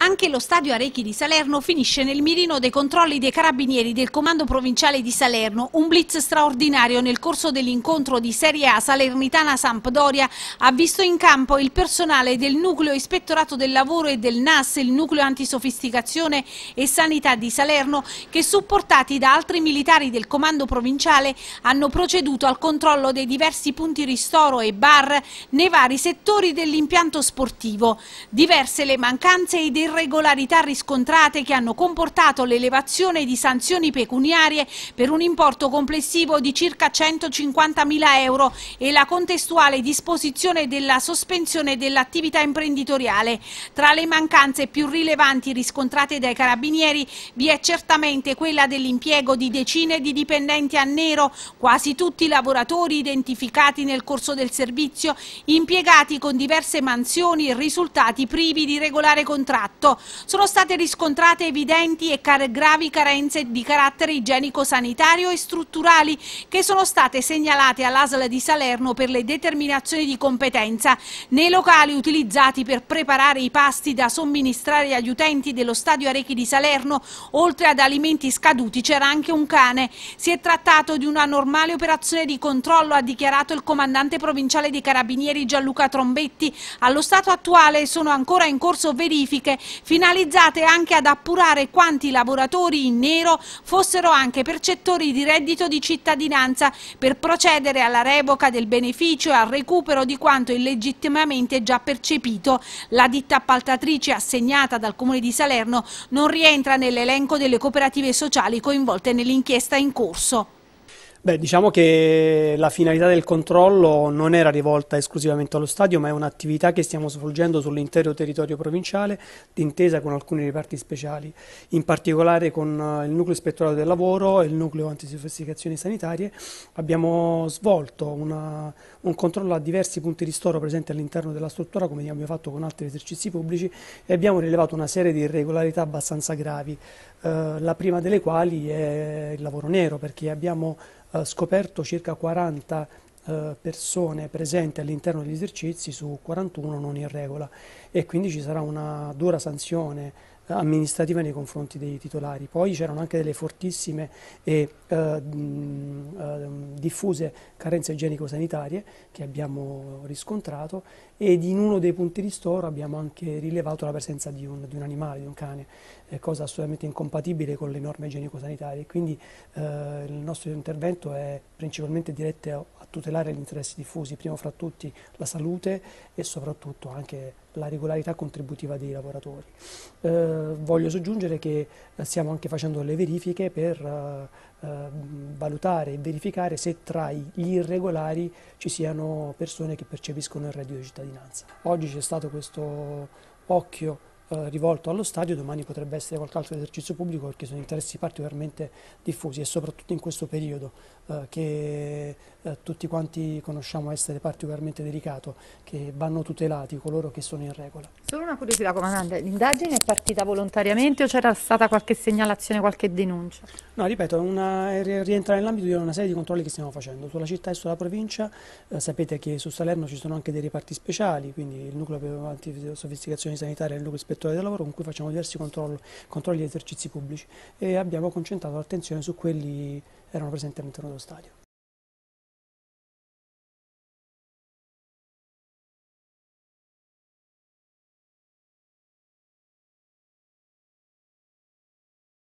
Anche lo stadio Arechi di Salerno finisce nel mirino dei controlli dei carabinieri del Comando Provinciale di Salerno, un blitz straordinario nel corso dell'incontro di Serie A Salernitana-Sampdoria ha visto in campo il personale del Nucleo Ispettorato del Lavoro e del NAS, il Nucleo Antisofisticazione e Sanità di Salerno, che supportati da altri militari del Comando Provinciale hanno proceduto al controllo dei diversi punti ristoro e bar nei vari settori dell'impianto sportivo. Diverse le mancanze e i irregolarità riscontrate che hanno comportato l'elevazione di sanzioni pecuniarie per un importo complessivo di circa 150.000 euro e la contestuale disposizione della sospensione dell'attività imprenditoriale. Tra le mancanze più rilevanti riscontrate dai carabinieri vi è certamente quella dell'impiego di decine di dipendenti a nero, quasi tutti lavoratori identificati nel corso del servizio, impiegati con diverse mansioni e risultati privi di regolare contratto fatto. Sono state riscontrate evidenti e car gravi carenze di carattere igienico-sanitario e strutturali che sono state segnalate all'ASL di Salerno per le determinazioni di competenza nei locali utilizzati per preparare i pasti da somministrare agli utenti dello stadio Arechi di Salerno, oltre ad alimenti scaduti c'era anche un cane. Si è trattato di una normale operazione di controllo, ha dichiarato il comandante provinciale dei Carabinieri Gianluca Trombetti. Allo stato attuale sono ancora in corso verifiche finalizzate anche ad appurare quanti lavoratori in nero fossero anche percettori di reddito di cittadinanza per procedere alla revoca del beneficio e al recupero di quanto illegittimamente già percepito. La ditta appaltatrice assegnata dal Comune di Salerno non rientra nell'elenco delle cooperative sociali coinvolte nell'inchiesta in corso. Beh, diciamo che la finalità del controllo non era rivolta esclusivamente allo stadio, ma è un'attività che stiamo svolgendo sull'intero territorio provinciale, d'intesa con alcuni reparti speciali, in particolare con eh, il nucleo ispettorato del lavoro e il nucleo antisoffisticazioni sanitarie. Abbiamo svolto una, un controllo a diversi punti di ristoro presenti all'interno della struttura, come abbiamo fatto con altri esercizi pubblici, e abbiamo rilevato una serie di irregolarità abbastanza gravi, eh, la prima delle quali è il lavoro nero, perché abbiamo eh, scoperto circa 40 eh, persone presenti all'interno degli esercizi su 41 non in regola e quindi ci sarà una dura sanzione amministrativa nei confronti dei titolari. Poi c'erano anche delle fortissime e eh, eh, diffuse carenze igienico-sanitarie che abbiamo riscontrato ed in uno dei punti di storo abbiamo anche rilevato la presenza di un, di un animale, di un cane, eh, cosa assolutamente incompatibile con le norme igienico-sanitarie. Quindi eh, il nostro intervento è principalmente diretto a tutelare gli interessi diffusi, primo fra tutti la salute e soprattutto anche la regolarità contributiva dei lavoratori. Eh, eh, voglio soggiungere che eh, stiamo anche facendo delle verifiche per eh, valutare e verificare se tra gli irregolari ci siano persone che percepiscono il reddito di cittadinanza. Oggi c'è stato questo occhio eh, rivolto allo stadio, domani potrebbe essere qualche altro esercizio pubblico perché sono interessi particolarmente diffusi e soprattutto in questo periodo eh, che eh, tutti quanti conosciamo essere particolarmente delicato, che vanno tutelati coloro che sono in regola. Solo una curiosità comandante, l'indagine è partita volontariamente o c'era stata qualche segnalazione, qualche denuncia? No, ripeto, una, rientra nell'ambito di una serie di controlli che stiamo facendo sulla città e sulla provincia, eh, sapete che su Salerno ci sono anche dei reparti speciali, quindi il nucleo per sofisticazione sanitaria e il nucleo settore del lavoro con cui facciamo diversi controlli, controlli di esercizi pubblici e abbiamo concentrato l'attenzione su quelli che erano presenti all'interno dello stadio.